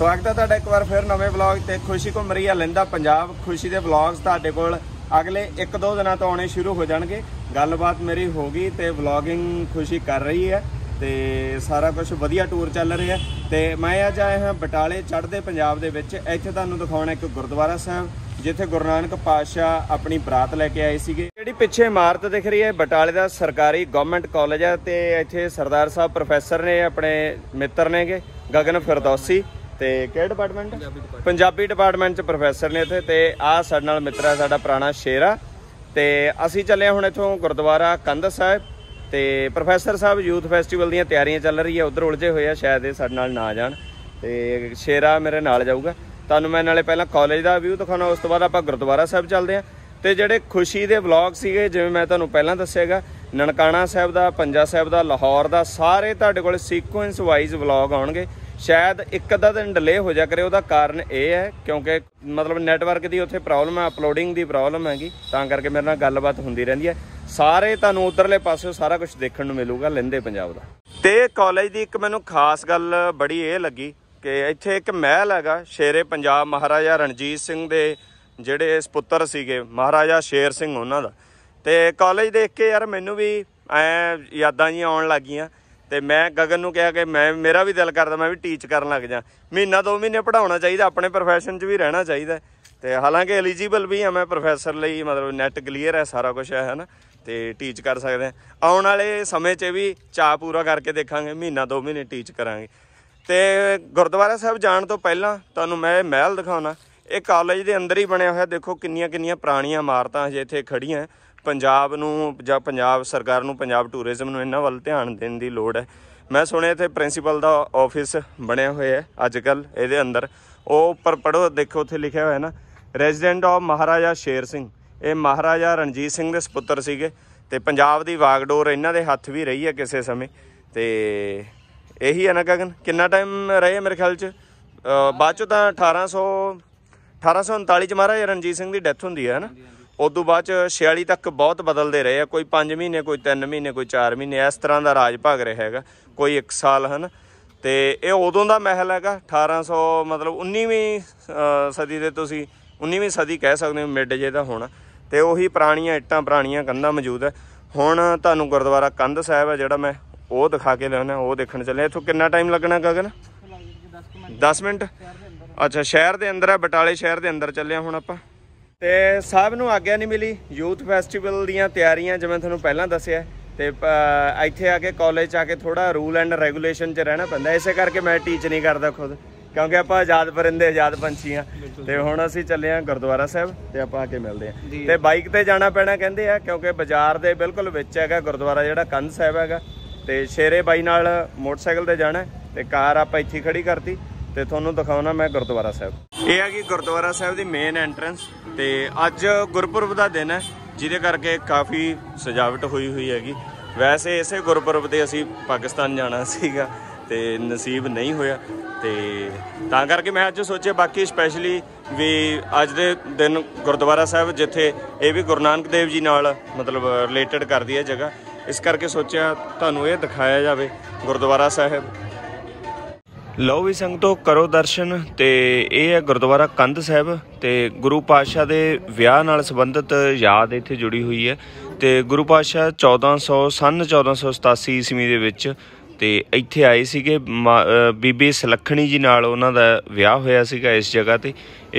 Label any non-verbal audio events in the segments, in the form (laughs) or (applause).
ਸਵਾਗਤ ਹੈ ਤੁਹਾਡਾ ਇੱਕ ਵਾਰ ਫਿਰ ਨਵੇਂ ਵਲੌਗ ਤੇ ਖੁਸ਼ੀ ਕੁਮਰੀਆ ਆ ਲੈਂਦਾ ਪੰਜਾਬ ਖੁਸ਼ੀ ਦੇ ਵਲੌਗਸ ਤੁਹਾਡੇ ਕੋਲ ਅਗਲੇ 1-2 ਦਿਨਾਂ ਤੋਂ ਆਉਣੇ ਸ਼ੁਰੂ ਹੋ ਜਾਣਗੇ ਗੱਲਬਾਤ ਮੇਰੀ ਹੋ ਗਈ ਤੇ ਵਲੌਗਿੰਗ ਖੁਸ਼ੀ ਕਰ ਰਹੀ ਹੈ ਤੇ ਸਾਰਾ ਕੁਝ ਵਧੀਆ ਟੂਰ ਚੱਲ ਰਿਹਾ ਤੇ ਮੈਂ ਅੱਜ ਆਇਆ ਹਾਂ ਬਟਾਲੇ ਚੜ੍ਹਦੇ ਪੰਜਾਬ ਦੇ ਵਿੱਚ ਇੱਥੇ ਤੁਹਾਨੂੰ ਦਿਖਾਉਣਾ ਇੱਕ ਗੁਰਦੁਆਰਾ ਸਾਹਿਬ ਜਿੱਥੇ ਗੁਰੂ ਨਾਨਕ ਪਾਤਸ਼ਾਹ ਆਪਣੀ ਬਰਾਤ ਲੈ ਕੇ ਆਏ ਸੀਗੇ ਜਿਹੜੀ ਪਿੱਛੇ ਇਮਾਰਤ ਦਿਖ ਰਹੀ ਹੈ ਬਟਾਲੇ ਦਾ ਸਰਕਾਰੀ ਗਵਰਨਮੈਂਟ ਕਾਲਜ ਹੈ ਤੇ ਇੱਥੇ ਸਰਦਾਰ ਸਾਹਿਬ ਪ੍ਰੋਫੈਸਰ ਨੇ ਆਪਣੇ ਮਿੱਤਰ ਨੇਗੇ ਗਗਨ ਫਿਰਦੌਸੀ ਤੇ ਕਿਹੜੇ ਡਿਪਾਰਟਮੈਂਟ ਪੰਜਾਬੀ ਡਿਪਾਰਟਮੈਂਟ ਚ ਪ੍ਰੋਫੈਸਰ ਨੇ ਇੱਥੇ ਤੇ ਆ ਸਾਡੇ ਨਾਲ ਮਿੱਤਰ ਆ ਸਾਡਾ ਪੁਰਾਣਾ ਸ਼ੇਰਾ ਤੇ ਅਸੀਂ ਚੱਲੇ ਹੁਣ ਇਥੋਂ ਗੁਰਦੁਆਰਾ ਕੰਧ ਸਾਹਿਬ ਤੇ ਪ੍ਰੋਫੈਸਰ ਸਾਹਿਬ ਯੂਥ ਫੈਸਟੀਵਲ ਦੀਆਂ ਤਿਆਰੀਆਂ ਚੱਲ ਰਹੀ ਹੈ ਉਧਰ ਉਲਝੇ ਹੋਏ ਆ ਸ਼ਾਇਦ ਇਹ ਸਾਡੇ ਨਾਲ ਨਾ ਜਾਣ ਤੇ ਸ਼ੇਰਾ ਮੇਰੇ ਨਾਲ ਜਾਊਗਾ ਤੁਹਾਨੂੰ ਮੈਂ ਨਾਲੇ ਪਹਿਲਾਂ ਕਾਲਜ ਦਾ ਵਿਊ ਦਿਖਾਉਣਾ ਉਸ ਤੋਂ ਬਾਅਦ ਆਪਾਂ ਗੁਰਦੁਆਰਾ ਸਾਹਿਬ ਚੱਲਦੇ ਆ ਤੇ ਜਿਹੜੇ ਖੁਸ਼ੀ ਦੇ ਵਲੌਗ ਸੀਗੇ ਜਿਵੇਂ ਮੈਂ ਤੁਹਾਨੂੰ ਪਹਿਲਾਂ ਦੱਸਿਆਗਾ ਨਨਕਾਣਾ ਸਾਹਿਬ ਦਾ ਪੰਜਾ ਸਾਹਿਬ ਦਾ ਲਾਹੌਰ ਦਾ ਸਾਰੇ ਤੁਹਾਡੇ ਕੋਲ ਸੀਕੁਐਂਸ ਵਾਈਜ਼ ਵਲੌਗ ਆਉਣਗੇ ਸ਼ਾਇਦ ਇੱਕ ਅੱਧਾ ਦਿਨ ਡਿਲੇ ਹੋ ਜਾ ਕਰੇ ਉਹਦਾ ਕਾਰਨ ਇਹ ਹੈ ਕਿਉਂਕਿ ਮਤਲਬ ਨੈਟਵਰਕ ਦੀ ਉੱਥੇ ਪ੍ਰੋਬਲਮ ਹੈ ਅਪਲੋਡਿੰਗ ਦੀ ਪ੍ਰੋਬਲਮ ਹੈਗੀ ਤਾਂ ਕਰਕੇ ਮੇਰੇ ਨਾਲ ਗੱਲਬਾਤ ਹੁੰਦੀ ਰਹਿੰਦੀ ਹੈ ਸਾਰੇ ਤੁਹਾਨੂੰ ਉਧਰਲੇ ਪਾਸੇ ਸਾਰਾ ਕੁਝ ਦੇਖਣ ਨੂੰ ਮਿਲੂਗਾ ਲੈਂਦੇ ਪੰਜਾਬ ਦਾ ਤੇ ਕਾਲਜ ਦੀ ਇੱਕ ਮੈਨੂੰ ਖਾਸ ਗੱਲ ਬੜੀ ਇਹ ਲੱਗੀ ਕਿ ਇੱਥੇ ਇੱਕ ਮਹਿਲ ਹੈਗਾ ਸ਼ੇਰੇ ਪੰਜਾਬ ਮਹਾਰਾਜਾ ਰਣਜੀਤ ਸਿੰਘ ਦੇ ਜਿਹੜੇ ਸਪੁੱਤਰ ਸੀਗੇ ਮਹਾਰਾਜਾ ਸ਼ੇਰ ਸਿੰਘ ਉਹਨਾਂ ਦਾ ਤੇ ਕਾਲਜ ਦੇਖ ਕੇ ਯਾਰ ਮੈਨੂੰ ਵੀ ਐ ਯਾਦਾਂ ਜੀਆਂ ਆਉਣ ਲੱਗੀਆਂ ਤੇ ਮੈਂ ਗਗਨ ਨੂੰ ਕਿਹਾ ਕਿ ਮੈਂ ਮੇਰਾ ਵੀ ਦਿਲ ਕਰਦਾ ਮੈਂ ਵੀ ਟੀਚ ਕਰਨ ਲੱਗ ਜਾ ਮਹੀਨਾ ਦੋ ਮਹੀਨੇ ਪੜਾਉਣਾ ਚਾਹੀਦਾ ਆਪਣੇ ਪ੍ਰੋਫੈਸ਼ਨ 'ਚ ਵੀ ਰਹਿਣਾ ਚਾਹੀਦਾ ਤੇ ਹਾਲਾਂਕਿ ਐਲੀਜੀਬਲ ਵੀ ਆ ਮੈਂ ਪ੍ਰੋਫੈਸਰ ਲਈ ਮਤਲਬ ਨੈਟ ਕਲੀਅਰ ਹੈ ਸਾਰਾ ਕੁਝ ਹੈ ਹਨਾ ਤੇ ਟੀਚ ਕਰ ਸਕਦੇ ਆ ਆਉਣ ਵਾਲੇ ਸਮੇਂ 'ਚ ਵੀ ਚਾਹ ਪੂਰਾ ਕਰਕੇ ਦੇਖਾਂਗੇ ਮਹੀਨਾ ਦੋ ਮਹੀਨੇ ਟੀਚ ਕਰਾਂਗੇ ਤੇ ਗੁਰਦੁਆਰਾ ਸਾਹਿਬ ਜਾਣ ਤੋਂ ਪਹਿਲਾਂ ਤੁਹਾਨੂੰ ਮੈਂ ਮਹਿਲ ਦਿਖਾਉਣਾ ਇਹ ਕਾਲਜ ਦੇ ਅੰਦਰ ਹੀ ਬਣਿਆ ਹੋਇਆ ਦੇਖੋ ਕਿੰਨੀਆਂ ਕਿੰਨੀਆਂ ਪੁਰਾਣੀਆਂ ਇਮਾਰਤਾਂ ਹਜੇ ਇੱਥੇ ਖੜੀਆਂ ਪੰਜਾਬ ਨੂੰ ਜਾਂ ਪੰਜਾਬ ਸਰਕਾਰ ਨੂੰ ਪੰਜਾਬ ਟੂਰਿਜ਼ਮ ਨੂੰ ਇਹਨਾਂ ਵੱਲ ਧਿਆਨ ਦੇਣ ਦੀ ਲੋੜ ਹੈ ਮੈਂ ਸੁਣਿਆ ਇੱਥੇ ਪ੍ਰਿੰਸੀਪਲ ਦਾ ਆਫਿਸ ਬਣਿਆ ਹੋਇਆ ਹੈ ਅੱਜ ਕੱਲ ਇਹਦੇ ਅੰਦਰ ਉਹ ਉੱਪਰ ਪੜੋ ਦੇਖੋ ਉੱਥੇ ਲਿਖਿਆ ਹੋਇਆ ਹੈ ਨਾ ਰੈਜ਼ੀਡੈਂਟ ਆਫ ਮਹਾਰਾਜਾ ਸ਼ੇਰ ਸਿੰਘ ਇਹ ਮਹਾਰਾਜਾ ਰਣਜੀਤ ਸਿੰਘ ਦੇ ਸੁਪੁੱਤਰ ਸੀਗੇ ਤੇ ਪੰਜਾਬ ਦੀ ਵਾਗਡੋਰ ਇਹਨਾਂ ਦੇ ਹੱਥ ਵੀ ਰਹੀ ਹੈ ਕਿਸੇ ਸਮੇਂ ਤੇ ਇਹੀ ਹੈ ਨਾ ਗਗਨ ਕਿੰਨਾ ਟਾਈਮ ਰਹੇ ਮੇਰੇ ਖਿਆਲ ਚ ਬਾਅਦ ਚ ਤਾਂ 1800 1839 ਚ ਮਹਾਰਾਜਾ ਰਣਜੀਤ ਸਿੰਘ ਦੀ ਡੈਥ ਹੁੰਦੀ ਹੈ ਨਾ ਉਸ ਤੋਂ ਬਾਅਦ 46 ਤੱਕ ਬਹੁਤ ਬਦਲਦੇ ਰਹੇ ਆ ਕੋਈ 5 ਮਹੀਨੇ ਕੋਈ 3 ਮਹੀਨੇ ਕੋਈ 4 ਮਹੀਨੇ ਇਸ ਤਰ੍ਹਾਂ ਦਾ ਰਾਜ ਭਾਗ ਰਿਹਾ ਹੈਗਾ ਕੋਈ 1 ਸਾਲ ਹਨ ਤੇ ਇਹ ਉਦੋਂ ਦਾ ਮਹਿਲ ਹੈਗਾ 1800 ਮਤਲਬ 19ਵੀਂ ਸਦੀ ਦੇ ਤੁਸੀਂ 19ਵੀਂ ਸਦੀ ਕਹਿ ਸਕਦੇ ਹੋ ਮਿਡ ਜੇ ਦਾ ਹੋਣਾ ਤੇ ਉਹੀ ਪੁਰਾਣੀਆਂ ਇੱਟਾਂ ਪੁਰਾਣੀਆਂ ਕੰਧਾਂ ਮੌਜੂਦ ਹੈ ਹੁਣ ਤੁਹਾਨੂੰ ਗੁਰਦੁਆਰਾ ਕੰਧ ਸਾਹਿਬ ਹੈ ਜਿਹੜਾ ਮੈਂ ਉਹ ਦਿਖਾ ਕੇ ਲਿਆਉਣਾ ਉਹ ਦੇਖਣ ਚੱਲੇ ਇੱਥੋਂ ਕਿੰਨਾ ਟਾਈਮ ਲੱਗਣਾ ਗਗਨ 10 ਮਿੰਟ ਅੱਛਾ ਸ਼ਹਿਰ ਦੇ ਅੰਦਰ ਹੈ ਬਟਾਲੇ ਸ਼ਹਿਰ ਦੇ ਅੰਦਰ ਚੱਲੇ ਹੁਣ ਆਪਾਂ ਤੇ ਸਾਹਿਬ ਨੂੰ ਆਗਿਆ ਨਹੀਂ ਮਿਲੀ ਯੂਥ ਫੈਸਟੀਵਲ ਦੀਆਂ ਤਿਆਰੀਆਂ ਜਿਵੇਂ ਤੁਹਾਨੂੰ ਪਹਿਲਾਂ ਦੱਸਿਆ ਤੇ ਇੱਥੇ ਆ ਕੇ ਕਾਲਜ ਆ ਕੇ ਥੋੜਾ ਰੂਲ ਐਂਡ ਰੈਗੂਲੇਸ਼ਨ 'ਚ ਰਹਿਣਾ ਪੈਂਦਾ ਇਸੇ ਕਰਕੇ ਮੈਂ ਟੀਚ ਨਹੀਂ ਕਰਦਾ ਖੁਦ ਕਿਉਂਕਿ ਆਪਾਂ ਆਜ਼ਾਦ ਪਰਿੰਦੇ ਆਜ਼ਾਦ ਪੰਛੀ ਆ ਤੇ ਹੁਣ ਅਸੀਂ ਚੱਲੇ ਆ ਗੁਰਦੁਆਰਾ ਸਾਹਿਬ ਤੇ ਆਪਾਂ ਆ ਕੇ ਮਿਲਦੇ ਆ ਤੇ ਬਾਈਕ ਤੇ ਜਾਣਾ ਪੈਣਾ ਕਹਿੰਦੇ ਆ ਕਿਉਂਕਿ ਬਾਜ਼ਾਰ ਦੇ ਬਿਲਕੁਲ ਵਿੱਚ ਹੈਗਾ ਗੁਰਦੁਆਰਾ ਜਿਹੜਾ ਕੰਧ ਸਾਹਿਬ ਹੈਗਾ ਤੇ ਸ਼ੇਰੇ ਬਾਈ ਨਾਲ ਮੋਟਰਸਾਈਕਲ ਤੇ ਜਾਣਾ ਤੇ ਕਾਰ ਆਪਾਂ ਇੱਥੇ ਖੜੀ ਕਰਤੀ ਤੇ ਤੁਹਾਨੂੰ ਦਿਖਾਉਣਾ ਮੈਂ ਗੁਰਦੁਆਰਾ ਸਾਹਿਬ ਇਹ ਆ ਕਿ ਗੁਰਦੁਆਰਾ ਸਾਹਿਬ ਦੀ ਮੇਨ ਐਂਟਰੈਂਸ ਤੇ ਅੱਜ ਗੁਰਪੁਰਬ ਦਾ ਦਿਨ ਹੈ ਜਿਹਦੇ ਕਰਕੇ ਕਾਫੀ ਸਜਾਵਟ ਹੋਈ ਹੋਈ ਹੈਗੀ ਵੈਸੇ ਇਸੇ ਗੁਰਪੁਰਬ ਤੇ ਅਸੀਂ ਪਾਕਿਸਤਾਨ ਜਾਣਾ (laughs) ਸੀਗਾ ਤੇ ਨਸੀਬ ਨਹੀਂ ਹੋਇਆ ਤੇ ਤਾਂ ਕਰਕੇ ਮੈਂ ਅੱਜ ਸੋਚਿਆ ਬਾਕੀ ਸਪੈਸ਼ਲੀ ਵੀ ਅੱਜ ਦੇ ਦਿਨ ਗੁਰਦੁਆਰਾ ਸਾਹਿਬ ਜਿੱਥੇ ਇਹ ਵੀ ਗੁਰੂ ਨਾਨਕ ਦੇਵ ਜੀ ਨਾਲ ਮਤਲਬ ਰਿਲੇਟਡ ਕਰਦੀ ਹੈ ਜਗ੍ਹਾ ਇਸ ਕਰਕੇ ਸੋਚਿਆ ਤੁਹਾਨੂੰ ਇਹ ਦਿਖਾਇਆ ਜਾਵੇ ਗੁਰਦੁਆਰਾ ਸਾਹਿਬ ਲਓ ਵੀ ਸੰਗਤੋ ਕਰੋ ਦਰਸ਼ਨ ਤੇ ਇਹ ਹੈ ਗੁਰਦੁਆਰਾ ਕੰਧ ਸਾਹਿਬ ਤੇ ਗੁਰੂ ਪਾਤਸ਼ਾਹ ਦੇ ਵਿਆਹ ਨਾਲ ਸੰਬੰਧਿਤ ਯਾਦ ਇੱਥੇ ਜੁੜੀ ਹੋਈ ਹੈ ਤੇ ਗੁਰੂ ਪਾਤਸ਼ਾਹ 1400 ਸਨ 1487 ਈਸਵੀ ਦੇ ਵਿੱਚ ਤੇ ਇੱਥੇ ਆਏ ਸੀਗੇ ਬੀਬੀ ਸਲਖਣੀ ਜੀ ਨਾਲ ਉਹਨਾਂ ਦਾ ਵਿਆਹ ਹੋਇਆ ਸੀਗਾ ਇਸ ਜਗ੍ਹਾ ਤੇ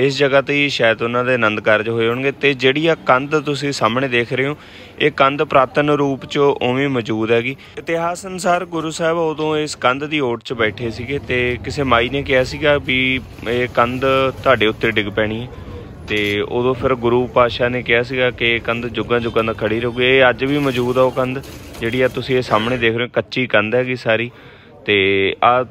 ਇਸ ਜਗ੍ਹਾ ਤੇ ਸ਼ਾਇਦ ਉਹਨਾਂ ਦੇ ਆਨੰਦ ਕਾਰਜ ਹੋਏ ਹੋਣਗੇ ਤੇ ਜਿਹੜੀ ਆ ਕੰਧ ਤੁਸੀਂ ਸਾਹਮਣੇ ਦੇਖ ਰਹੇ ਹੋ ਇਹ ਕੰਧ ਪ੍ਰਾਤਨ ਰੂਪ 'ਚ ਉਵੇਂ ਮੌਜੂਦ ਹੈਗੀ ਇਤਿਹਾਸ ਅਨੁਸਾਰ ਗੁਰੂ ਸਾਹਿਬ ਉਦੋਂ ਇਸ ਕੰਧ ਦੀ ਓਟ 'ਚ ਬੈਠੇ ਸੀਗੇ ਤੇ ਕਿਸੇ ਮਾਈ ਨੇ ਕਿਹਾ ਸੀਗਾ ਵੀ ਇਹ ਕੰਧ ਤੁਹਾਡੇ ਉੱਤੇ ਡਿੱਗ ਪੈਣੀ ਹੈ ਤੇ ਉਦੋਂ ਫਿਰ ਗੁਰੂ ਪਾਸ਼ਾ ਨੇ ਕਿਹਾ ਸੀਗਾ ਕਿ ਕੰਧ ਜੁਗਾਂ ਜੁਗਾਂ ਦਾ ਖੜੀ ਰਹੂਗੀ ਇਹ ਅੱਜ ਵੀ ਮੌਜੂਦ ਆ ਉਹ ਕੰਧ ਜਿਹੜੀ ਆ ਤੁਸੀਂ ਇਹ ਸਾਹਮਣੇ ਦੇਖ ਰਹੇ ਹੋ ਕੱਚੀ ਕੰਧ ਹੈਗੀ ਸਾਰੀ ਤੇ ਆ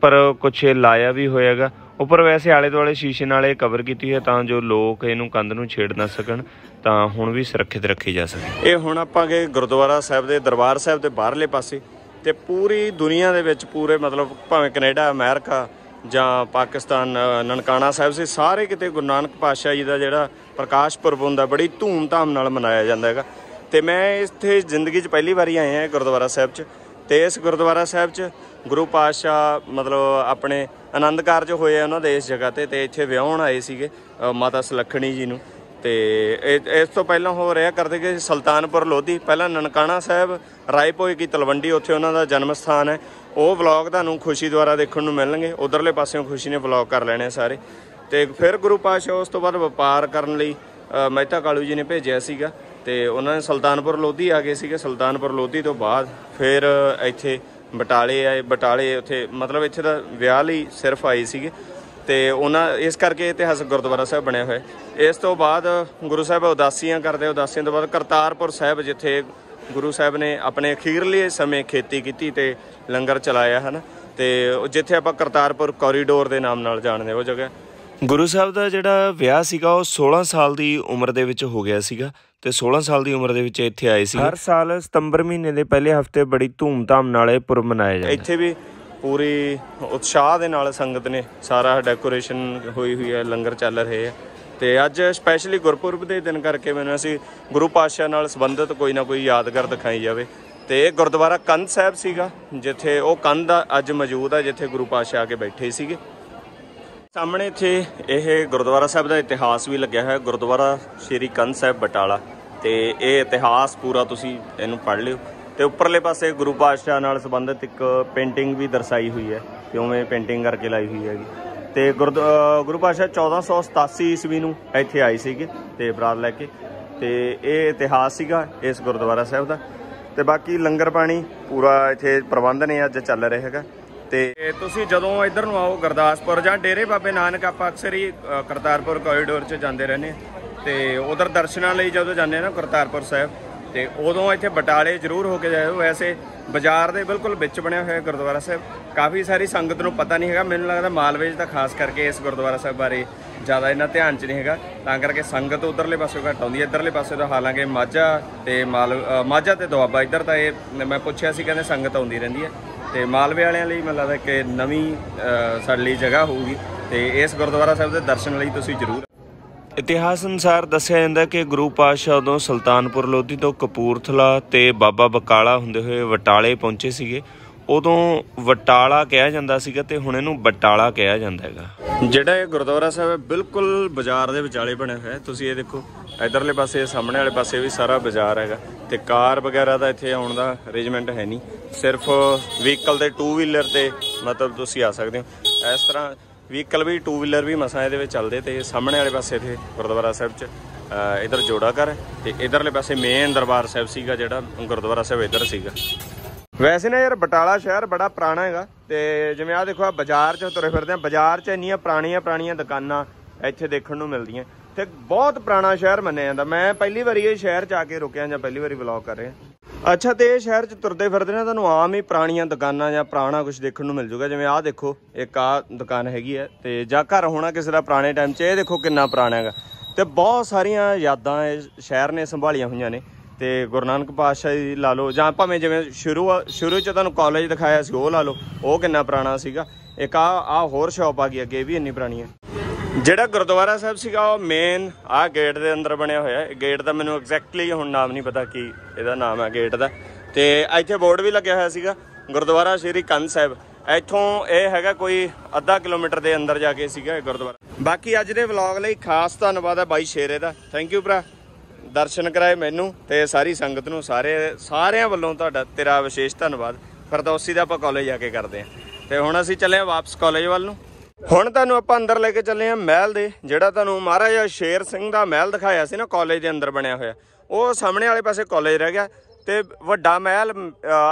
ਪਰ ਕੁਛ ਲਾਇਆ ਵੀ ਹੋਇਆਗਾ ਉੱਪਰ ਵੈਸੇ ਆਲੇ ਦੁਆਲੇ ਸ਼ੀਸ਼ੇ ਨਾਲ ਇਹ ਕਵਰ ਕੀਤੀ ਹੈ ਤਾਂ ਜੋ ਲੋਕ ਇਹਨੂੰ ਕੰਧ ਨੂੰ ਛੇੜ ਨਾ ਸਕਣ ਤਾਂ ਹੁਣ ਵੀ ਸੁਰੱਖਿਅਤ ਰੱਖੀ ਜਾ ਸਕੇ ਇਹ ਹੁਣ ਆਪਾਂ ਗਏ ਗੁਰਦੁਆਰਾ ਸਾਹਿਬ ਦੇ ਦਰਬਾਰ ਸਾਹਿਬ ਦੇ ਬਾਹਰਲੇ ਪਾਸੇ ਤੇ ਪੂਰੀ ਦੁਨੀਆ ਦੇ ਵਿੱਚ ਪੂਰੇ ਮਤਲਬ ਭਾਵੇਂ ਕੈਨੇਡਾ ਅਮਰੀਕਾ ਜਾਂ ਪਾਕਿਸਤਾਨ ਨਨਕਾਣਾ ਸਾਹਿਬ ਸੇ ਸਾਰੇ ਕਿਤੇ ਗੁਰੂ ਨਾਨਕ ਪਾਤਸ਼ਾਹ ਜੀ ਦਾ ਜਿਹੜਾ ਪ੍ਰਕਾਸ਼ ਪੁਰਬ ਹੁੰਦਾ ਬੜੀ ਧੂਮ-ਧਾਮ ਨਾਲ ਮਨਾਇਆ ਜਾਂਦਾ ਹੈਗਾ ਤੇ ਮੈਂ ਇੱਥੇ ਜ਼ਿੰਦਗੀ 'ਚ ਪਹਿਲੀ ਵਾਰੀ ਆਇਆ ਹਾਂ ਗੁਰਦੁਆਰਾ ਸਾਹਿਬ 'ਚ ਤੇ ਇਸ ਗੁਰਦੁਆਰਾ ਸਾਹਿਬ 'ਚ ਗੁਰੂ ਪਾਤਸ਼ਾਹ ਮਤਲਬ ਆਪਣੇ ਆਨੰਦ ਕਾਰਜ ਹੋਏ ਉਹਨਾਂ ਦੇ ਇਸ ਜਗ੍ਹਾ ਤੇ ਤੇ ਇੱਥੇ ਵਿਆਹਣ ਆਏ ਸੀਗੇ ਮਾਤਾ ਸੁਲੱਖਣੀ ਜੀ ਨੂੰ ਤੇ ਇਸ ਤੋਂ ਪਹਿਲਾਂ ਹੋ ਰਿਹਾ ਕਰਦੇ ਕਿ ਸੁਲਤਾਨਪੁਰ ਲੋਧੀ ਪਹਿਲਾਂ ਨਨਕਾਣਾ ਸਾਹਿਬ ਰਾਏਪੋਏ ਕੀ ਤਲਵੰਡੀ ਉੱਥੇ ਉਹਨਾਂ ਦਾ ਜਨਮ ਸਥਾਨ ਹੈ ਉਹ ਵਲੌਗ ਤੁਹਾਨੂੰ ਖੁਸ਼ੀ ਦੁਆਰਾ ਦੇਖਣ ਨੂੰ ਮਿਲਣਗੇ ਉਧਰਲੇ ਪਾਸਿਓਂ ਖੁਸ਼ੀ ਨੇ ਵਲੌਗ ਕਰ ਲੈਣੇ ਸਾਰੇ ਤੇ ਫਿਰ ਗੁਰੂ ਪਾਸ਼ਾ ਉਸ ਤੋਂ ਬਾਅਦ ਵਪਾਰ ਕਰਨ ਲਈ ਮਹਿਤਾ ਕਾਲੂ ਜੀ ਨੇ ਭੇਜਿਆ ਸੀਗਾ ਤੇ ਉਹਨਾਂ ਨੇ ਸੁਲਤਾਨਪੁਰ ਲੋਧੀ ਆ ਗਏ ਸੀਗੇ ਸੁਲਤਾਨਪੁਰ ਲੋਧੀ ਤੋਂ ਬਾਅਦ ਫਿਰ ਇੱਥੇ ਬਟਾਲੇ ਆਏ ਬਟਾਲੇ ਉੱਥੇ ਮਤਲਬ ਇੱਥੇ ਦਾ ਵਿਆਹ ਲਈ ਸਿਰਫ ਆਏ ਸੀਗੇ ਤੇ ਉਹਨਾਂ ਇਸ ਕਰਕੇ ਇਤਿਹਾਸਕ ਗੁਰਦੁਆਰਾ ਸਾਹਿਬ ਬਣਿਆ ਹੋਇਆ ਇਸ ਤੋਂ ਬਾਅਦ ਗੁਰੂ ਸਾਹਿਬ ਉਦਾਸੀਆਂ ਕਰਦੇ ਉਦਾਸੀਆਂ ਤੋਂ ਬਾਅਦ ਕਰਤਾਰਪੁਰ ਸਾਹਿਬ ਜਿੱਥੇ ਗੁਰੂ ਸਾਹਿਬ ਨੇ ਆਪਣੇ ਅਖੀਰਲੇ ਸਮੇਂ ਖੇਤੀ ਕੀਤੀ ਤੇ ਲੰਗਰ ਚਲਾਇਆ ਹਨ ਤੇ ਜਿੱਥੇ ਆਪਾਂ ਕਰਤਾਰਪੁਰ ਕੋਰੀਡੋਰ ਦੇ ਨਾਮ ਨਾਲ ਜਾਣਦੇ ਉਹ ਜਗ੍ਹਾ ਗੁਰੂ ਸਾਹਿਬ ਦਾ ਜਿਹੜਾ ਵਿਆਹ ਸੀਗਾ ਉਹ 16 ਸਾਲ ਦੀ ਉਮਰ ਦੇ ਵਿੱਚ ਹੋ ਗਿਆ ਸੀਗਾ ਤੇ 16 ਸਾਲ ਦੀ ਉਮਰ ਦੇ ਵਿੱਚ ਇੱਥੇ ਆਏ ਸੀ ਹਰ ਸਾਲ ਸਤੰਬਰ ਮਹੀਨੇ ਦੇ ਪਹਿਲੇ ਹਫਤੇ ਬੜੀ ਧੂਮਧਾਮ ਨਾਲ ਇਹ ਪੁਰਬ ਮਨਾਇਆ ਜਾਂਦਾ ਇੱਥੇ ਵੀ ਪੂਰੀ ਉਤਸ਼ਾਹ ਦੇ ਨਾਲ ਸੰਗਤ ਨੇ ਸਾਰਾ ਡੈਕੋਰੇਸ਼ਨ ਹੋਈ ਹੋਈ ਹੈ ਲੰਗਰ ਚੱਲ ਰਹੇ ਹੈ ਤੇ ਅੱਜ ਸਪੈਸ਼ਲੀ ਗੁਰਪੁਰਬ ਦੇ ਦਿਨ ਕਰਕੇ ਮੈਨੂੰ ਅਸੀਂ ਗੁਰੂ ਪਾਤਸ਼ਾਹ ਨਾਲ ਸੰਬੰਧਿਤ ਕੋਈ ਨਾ ਕੋਈ ਯਾਦਗਾਰ ਦਿਖਾਈ ਜਾਵੇ ਤੇ ਇਹ ਗੁਰਦੁਆਰਾ ਕੰਧ ਸਾਹਿਬ ਸੀਗਾ ਜਿੱਥੇ ਉਹ ਕੰਧ ਅੱਜ ਮੌਜੂਦ ਹੈ ਜਿੱਥੇ ਗੁਰੂ ਪਾਤਸ਼ਾਹ ਆ ਕੇ ਬੈਠੇ ਸੀਗੇ ਸਾਹਮਣੇ ਇੱਥੇ ਇਹ ਗੁਰਦੁਆਰਾ ਸਾਹਿਬ ਦਾ ਇਤਿਹਾਸ ਵੀ ਲੱਗਿਆ ਹੋਇਆ ਗੁਰਦੁਆਰਾ ਸ਼੍ਰੀ ਕੰਧ ਸਾਹਿਬ ਬਟਾਲਾ ਤੇ ਇਹ ਇਤਿਹਾਸ ਪੂਰਾ ਤੁਸੀਂ ਇਹਨੂੰ ਪੜ੍ਹ ਲਿਓ ਤੇ ਉੱਪਰਲੇ ਪਾਸੇ ਗੁਰੂ ਪਾਤਸ਼ਾਹ ਨਾਲ ਸੰਬੰਧਿਤ ਇੱਕ ਪੇਂਟਿੰਗ ਵੀ ਦਰਸਾਈ ਹੋਈ ਹੈ ਕਿ ਉਵੇਂ ਪੇਂਟਿੰਗ ਕਰਕੇ ਲਾਈ ਹੋਈ ਹੈਗੀ ਤੇ ਗੁਰੂ ਪਾਤਸ਼ਾਹ 1487 ਈਸਵੀ ਨੂੰ ਇੱਥੇ ਆਏ ਸੀਗੇ ਤੇ ਬਰਾਤ ਲੈ ਕੇ ਤੇ ਇਹ ਇਤਿਹਾਸ ਸੀਗਾ ਇਸ ਗੁਰਦੁਆਰਾ ਸਾਹਿਬ ਦਾ ਤੇ ਬਾਕੀ ਲੰਗਰ ਪਾਣੀ ਪੂਰਾ ਇੱਥੇ ਪ੍ਰਬੰਧ ਨੇ ਅੱਜ ਚੱਲ ਰਿਹਾ ਹੈਗਾ ਤੇ ਤੁਸੀਂ ਜਦੋਂ ਇੱਧਰ ਨੂੰ ਆਓ ਗਰਦਾਸਪੁਰ ਜਾਂ ਡੇਰੇ ਬਾਬੇ ਨਾਨਕ ਆਪਾਂ ਅਕਸਰ ਹੀ ਕਰਤਾਰਪੁਰ ਕੋਰੀਡੋਰ 'ਚ ਜਾਂਦੇ ਰਹਿੰਦੇ ਤੇ ਉਧਰ ਦਰਸ਼ਨਾਂ ਲਈ ਜਦੋਂ ਜਾਂਦੇ ਨਾ ਕਰਤਾਰਪੁਰ ਸਾਹਿਬ ਤੇ ਉਦੋਂ ਇੱਥੇ ਬਟਾਲੇ ਜ਼ਰੂਰ ਹੋ ਕੇ ਜਾਇਓ ਵੈਸੇ ਬਾਜ਼ਾਰ ਦੇ ਬਿਲਕੁਲ ਵਿੱਚ ਬਣਿਆ ਹੋਇਆ ਗੁਰਦੁਆਰਾ ਸਾਹਿਬ ਕਾਫੀ ਸਾਰੀ ਸੰਗਤ ਨੂੰ ਪਤਾ ਨਹੀਂ ਹੈਗਾ ਮੈਨੂੰ ਲੱਗਦਾ ਮਾਲਵੇਜ ਦਾ ਖਾਸ ਕਰਕੇ ਇਸ ਗੁਰਦੁਆਰਾ ਸਾਹਿਬ ਬਾਰੇ ਜ਼ਿਆਦਾ ਇਹਨਾਂ ਧਿਆਨ 'ਚ ਨਹੀਂ ਹੈਗਾ ਤਾਂ ਕਰਕੇ ਸੰਗਤ ਉਧਰਲੇ ਪਾਸੇ ਘਟ ਆਉਂਦੀ ਹੈ ਇਧਰਲੇ ਪਾਸੇ ਤਾਂ ਹਾਲਾਂਕਿ ਮਾਝਾ ਤੇ ਮਾਲ ਮਾਝਾ ਤੇ ਦੁਆਬਾ ਇਧਰ ਤਾਂ ਇਹ ਮੈਂ ਪੁੱਛਿਆ ਸੀ ਕਹਿੰਦੇ ਸੰਗਤ ਆਉਂਦੀ ਰਹਿੰਦੀ ਹੈ ਤੇ ਮਾਲਵੇ ਵਾਲਿਆਂ ਲਈ ਮੈਨੂੰ ਲੱਗਦਾ ਕਿ ਨਵੀਂ ਸਾਡੇ ਲਈ ਜਗ੍ਹਾ ਹੋਊਗੀ ਤੇ ਇਸ ਗੁਰਦੁਆਰਾ ਸਾਹਿਬ ਦੇ ਦਰਸ਼ਨ ਲਈ ਤੁਸੀਂ ਜ਼ਰੂਰ ਇਤਿਹਾਸ ਅਨੁਸਾਰ ਦੱਸਿਆ ਜਾਂਦਾ ਕਿ ਗੁਰੂ ਪਾਤਸ਼ਾਹ ਉਦੋਂ ਸੁਲਤਾਨਪੁਰ ਲੋਧੀ ਤੋਂ ਕਪੂਰਥਲਾ ਤੇ ਬਾਬਾ ਬਕਾਲਾ ਹੁੰਦੇ ਹੋਏ ਵਟਾਲੇ ਪਹੁੰਚੇ ਸੀਗੇ ਉਦੋਂ ਵਟਾਲਾ ਕਿਹਾ ਜਾਂਦਾ ਸੀਗਾ ਤੇ ਹੁਣ ਇਹਨੂੰ ਬਟਾਲਾ ਕਿਹਾ ਜਾਂਦਾ ਹੈਗਾ ਜਿਹੜਾ ਇਹ ਗੁਰਦੁਆਰਾ ਸਾਹਿਬ ਹੈ ਬਿਲਕੁਲ ਬਾਜ਼ਾਰ ਦੇ ਵਿਚਾਲੇ ਬਣਿਆ ਹੋਇਆ ਤੁਸੀਂ ਇਹ ਦੇਖੋ ਇਧਰਲੇ ਪਾਸੇ ਸਾਹਮਣੇ ਵਾਲੇ ਪਾਸੇ ਵੀ ਸਾਰਾ ਬਾਜ਼ਾਰ ਹੈਗਾ ਤੇ ਕਾਰ ਵਗੈਰਾ ਦਾ ਇੱਥੇ ਆਉਣ ਦਾ ਅਰੇਂਜਮੈਂਟ ਹੈ ਨਹੀਂ ਸਿਰਫ ਵਹੀਕਲ ਤੇ 2 ਵੀਲਰ ਤੇ ਮਤਲਬ ਤੁਸੀਂ ਆ ਸਕਦੇ ਹੋ ਇਸ ਤਰ੍ਹਾਂ ਵਹੀਕਲ ਵੀ ਟੂ ਵੀਲਰ ਵੀ ਮਸਾਂ ਇਹਦੇ ਵਿੱਚ ਚੱਲਦੇ ਤੇ ਸਾਹਮਣੇ ਵਾਲੇ ਪਾਸੇ ਇਥੇ ਗੁਰਦੁਆਰਾ ਸਾਹਿਬ 'ਚ ਇਧਰ ਜੋੜਾ ਕਰ ਤੇ ਇਧਰਲੇ ਪਾਸੇ ਮੇਨ ਦਰਬਾਰ ਸਾਹਿਬ ਸੀਗਾ ਜਿਹੜਾ ਗੁਰਦੁਆਰਾ ਸਾਹਿਬ ਇਧਰ ਸੀਗਾ ਵੈਸੇ ਨਾ ਯਾਰ ਬਟਾਲਾ ਸ਼ਹਿਰ ਬੜਾ ਪੁਰਾਣਾ ਹੈਗਾ ਤੇ ਜਿਵੇਂ ਆ ਦੇਖੋ ਆ ਬਾਜ਼ਾਰ 'ਚ ਤੁਰੇ ਫਿਰਦੇ ਆ ਬਾਜ਼ਾਰ 'ਚ ਇੰਨੀਆਂ ਪੁਰਾਣੀਆਂ ਪੁਰਾਣੀਆਂ ਦੁਕਾਨਾਂ ਇੱਥੇ ਦੇਖਣ ਨੂੰ ਮਿਲਦੀਆਂ ਤੇ ਬਹੁਤ ਪੁਰਾਣਾ ਸ਼ਹਿਰ ਮੰਨਿਆ ਜਾਂਦਾ ਮੈਂ ਪਹਿਲੀ ਵਾਰੀ ਇਹ ਸ਼ਹਿਰ 'ਚ ਆ ਕੇ ਰੁਕਿਆ ਜਾਂ ਪਹਿਲੀ ਵਾਰੀ ਵਲੌਗ ਕਰ ਰਿਹਾ ਅੱਛਾ ਤੇ ਇਹ ਸ਼ਹਿਰ ਚ ਤੁਰਦੇ ਫਿਰਦੇ ਨੇ ਤੁਹਾਨੂੰ ਆਮ ਹੀ ਪੁਰਾਣੀਆਂ ਦੁਕਾਨਾਂ ਜਾਂ ਪੁਰਾਣਾ ਕੁਝ ਦੇਖਣ ਨੂੰ ਮਿਲ ਜੂਗਾ ਜਿਵੇਂ ਆਹ ਦੇਖੋ ਇੱਕ ਆ ਦੁਕਾਨ ਹੈਗੀ ਹੈ ਤੇ ਜਾਂ ਘਰ ਹੋਣਾ ਕਿਸੇ ਦਾ ਪੁਰਾਣੇ ਟਾਈਮ 'ਚ ਇਹ ਦੇਖੋ ਕਿੰਨਾ ਪੁਰਾਣਾ ਹੈਗਾ ਤੇ ਬਹੁਤ ਸਾਰੀਆਂ ਯਾਦਾਂ ਇਸ ਸ਼ਹਿਰ ਨੇ ਸੰਭਾਲੀਆਂ ਹੋਈਆਂ ਨੇ ਤੇ ਗੁਰੂ ਨਾਨਕ ਪਾਤਸ਼ਾਹ ਜੀ ਲਾ ਲਓ ਜਾਂ ਭਾਵੇਂ ਜਿਵੇਂ ਸ਼ੁਰੂ ਸ਼ੁਰੂ 'ਚ ਤੁਹਾਨੂੰ ਕਾਲਜ ਦਿਖਾਇਆ ਸੀ ਉਹ ਲਾ ਲਓ ਉਹ ਕਿੰਨਾ ਪੁਰਾਣਾ ਸੀਗਾ ਇੱਕ ਆ ਆ ਹੋਰ ਸ਼ਾਪ ਆ ਗਈ ਅੱਗੇ ਵੀ ਇੰਨੀ ਪੁਰਾਣੀ ਹੈ ਜਿਹੜਾ ਗੁਰਦੁਆਰਾ ਸਾਹਿਬ ਸੀਗਾ ਉਹ ਮੇਨ ਆ ਗੇਟ ਦੇ ਅੰਦਰ ਬਣਿਆ ਹੋਇਆ ਹੈ ਗੇਟ ਦਾ ਮੈਨੂੰ ਐਗਜ਼ੈਕਟਲੀ ਹੁਣ ਨਾਮ ਨਹੀਂ ਪਤਾ ਕੀ ਇਹਦਾ ਨਾਮ ਹੈ ਗੇਟ ਦਾ ਤੇ ਇੱਥੇ ਬੋਰਡ ਵੀ ਲੱਗਿਆ ਹੋਇਆ ਸੀਗਾ ਗੁਰਦੁਆਰਾ ਸ਼੍ਰੀ ਕੰਨ ਸਾਹਿਬ ਇੱਥੋਂ ਇਹ ਹੈਗਾ ਕੋਈ ਅੱਧਾ ਕਿਲੋਮੀਟਰ ਦੇ ਅੰਦਰ ਜਾ ਕੇ ਸੀਗਾ ਇਹ ਗੁਰਦੁਆਰਾ ਬਾਕੀ ਅੱਜ ਦੇ ਵਲੌਗ ਲਈ ਖਾਸ ਧੰਨਵਾਦ ਹੈ ਬਾਈ ਸ਼ੇਰੇ ਦਾ ਥੈਂਕ ਯੂ ਭਰਾ ਦਰਸ਼ਨ ਕਰਾਏ ਮੈਨੂੰ ਤੇ ਸਾਰੀ ਸੰਗਤ ਨੂੰ ਸਾਰੇ ਸਾਰਿਆਂ ਵੱਲੋਂ ਤੁਹਾਡਾ ਤੇਰਾ ਵਿਸ਼ੇਸ਼ ਧੰਨਵਾਦ ਫਰਦੌਸੀ ਦਾ ਆਪਾਂ ਕਾਲਜ ਜਾ ਕੇ ਕਰਦੇ ਆਂ ਤੇ ਹੁਣ ਅਸੀਂ ਚੱਲੇ ਆ ਵਾਪਸ ਕਾਲਜ ਵੱਲ ਨੂੰ ਹੁਣ ਤੁਹਾਨੂੰ ਆਪਾਂ ਅੰਦਰ ਲੈ ਕੇ ਚੱਲੇ ਆ ਮਹਿਲ ਦੇ ਜਿਹੜਾ ਤੁਹਾਨੂੰ ਮਹਾਰਾਜਾ ਸ਼ੇਰ ਸਿੰਘ ਦਾ ਮਹਿਲ ਦਿਖਾਇਆ ਸੀ ਨਾ ਕਾਲਜ ਦੇ ਅੰਦਰ ਬਣਿਆ ਹੋਇਆ ਉਹ ਸਾਹਮਣੇ ਵਾਲੇ ਪਾਸੇ ਕਾਲਜ ਰਹਿ ਗਿਆ ਤੇ ਵੱਡਾ ਮਹਿਲ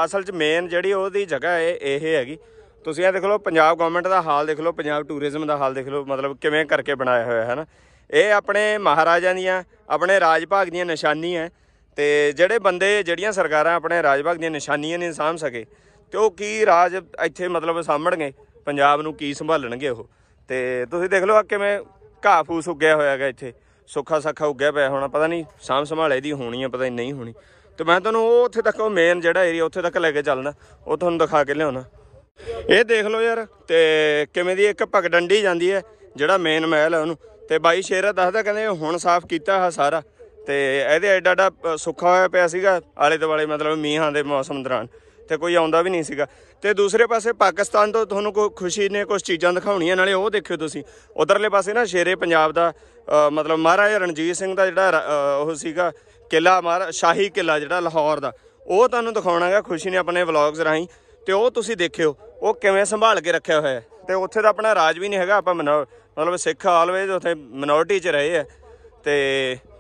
ਅਸਲ 'ਚ ਮੇਨ ਜਿਹੜੀ ਉਹਦੀ ਜਗ੍ਹਾ ਹੈ ਇਹ ਹੈਗੀ ਤੁਸੀਂ ਇਹ ਦੇਖ ਲਓ ਪੰਜਾਬ ਗਵਰਨਮੈਂਟ ਦਾ ਹਾਲ ਦੇਖ ਲਓ ਪੰਜਾਬ ਟੂਰਿਜ਼ਮ ਦਾ ਹਾਲ ਦੇਖ ਲਓ ਮਤਲਬ ਕਿਵੇਂ ਕਰਕੇ ਬਣਾਇਆ ਹੋਇਆ ਹੈ ਨਾ ਇਹ ਆਪਣੇ ਮਹਾਰਾਜਾਂ ਦੀਆਂ ਆਪਣੇ ਰਾਜ ਭਾਗ ਦੀਆਂ ਨਿਸ਼ਾਨੀਆਂ ਤੇ ਜਿਹੜੇ ਬੰਦੇ ਜਿਹੜੀਆਂ ਸਰਕਾਰਾਂ ਆਪਣੇ ਰਾਜ ਭਾਗ ਦੀਆਂ ਨਿਸ਼ਾਨੀਆਂ ਨਹੀਂ ਸਾਂਭ ਸਕੇ ਤੇ ਉਹ ਕੀ ਰਾਜ ਇੱਥੇ ਮਤਲਬ ਸਾਂਭਣਗੇ ਪੰਜਾਬ ਨੂੰ ਕੀ ਸੰਭਾਲਣਗੇ ਉਹ ਤੇ ਤੁਸੀਂ ਦੇਖ ਲਓ ਆ ਕਿਵੇਂ ਘਾਹ ਫੂਸ ਉੱਗਿਆ ਹੋਇਆ ਹੈਗਾ ਇੱਥੇ ਸੁੱਖਾ ਸਾਖਾ ਉੱਗਿਆ ਪਿਆ ਹੋਣਾ ਪਤਾ ਨਹੀਂ ਸਾਂਭ ਸੰਭਾਲੇ ਦੀ ਹੋਣੀ ਆ ਪਤਾ ਨਹੀਂ ਨਹੀਂ ਹੋਣੀ ਤੇ ਮੈਂ ਤੁਹਾਨੂੰ ਉਹ ਉੱਥੇ ਤੱਕ ਉਹ ਮੇਨ ਜਿਹੜਾ ਏਰੀਆ ਉੱਥੇ ਤੱਕ ਲੈ ਕੇ ਚੱਲਣਾ ਉਹ ਤੁਹਾਨੂੰ ਦਿਖਾ ਕੇ ਲਿਆਉਣਾ ਇਹ ਦੇਖ ਲਓ ਯਾਰ ਤੇ ਕਿਵੇਂ ਦੀ ਇੱਕ ਡੰਡੀ ਜਾਂਦੀ ਹੈ ਜਿਹੜਾ ਮੇਨ ਮਹਿਲ ਹੈ ਉਹਨੂੰ ਤੇ ਬਾਈ ਸ਼ੇਰਾ ਦੱਸਦਾ ਕਹਿੰਦੇ ਹੁਣ ਸਾਫ਼ ਕੀਤਾ ਹੈ ਸਾਰਾ ਤੇ ਇਹਦੇ ਐਡਾ ਐਡਾ ਸੁੱਖਾ ਹੋਇਆ ਪਿਆ ਸੀਗਾ ਆਲੇ ਦੁਆਲੇ ਮਤਲਬ ਮੀਂਹਾਂ ਦੇ ਮੌਸਮ ਦੌਰਾਨ ਇੱਥੇ ਕੋਈ ਆਉਂਦਾ ਵੀ ਨਹੀਂ ਸੀਗਾ ਤੇ ਦੂਸਰੇ ਪਾਸੇ ਪਾਕਿਸਤਾਨ ਤੋਂ ਤੁਹਾਨੂੰ ਕੋਈ ਖੁਸ਼ੀ ਨੇ ਕੁਝ ਚੀਜ਼ਾਂ ਦਿਖਾਉਣੀਆਂ ਨਾਲੇ ਉਹ ਦੇਖਿਓ ਤੁਸੀਂ ਉਧਰਲੇ ਪਾਸੇ ਨਾ ਸ਼ੇਰੇ ਪੰਜਾਬ ਦਾ ਮਤਲਬ ਮਹਾਰਾਜਾ ਰਣਜੀਤ ਸਿੰਘ ਦਾ ਜਿਹੜਾ ਉਹ ਸੀਗਾ ਕਿਲਾ ਮਾਰ ਸ਼ਾਹੀ ਕਿਲਾ ਜਿਹੜਾ ਲਾਹੌਰ ਦਾ ਉਹ ਤੁਹਾਨੂੰ ਦਿਖਾਉਣਾਗਾ ਖੁਸ਼ੀ ਨੇ ਆਪਣੇ ਵਲੌਗਸ ਰਾਹੀਂ ਤੇ ਉਹ ਤੁਸੀਂ ਦੇਖਿਓ ਉਹ ਕਿਵੇਂ ਸੰਭਾਲ ਕੇ ਰੱਖਿਆ ਹੋਇਆ ਹੈ ਤੇ ਉੱਥੇ ਦਾ ਆਪਣਾ ਰਾਜ ਵੀ ਨਹੀਂ ਹੈਗਾ ਆਪਾਂ ਮਤਲਬ ਸਿੱਖ ਆਲਵੇਜ਼ ਉੱਥੇ ਮਿਨੋਰਟੀ 'ਚ ਰਹੇ ਆ ਤੇ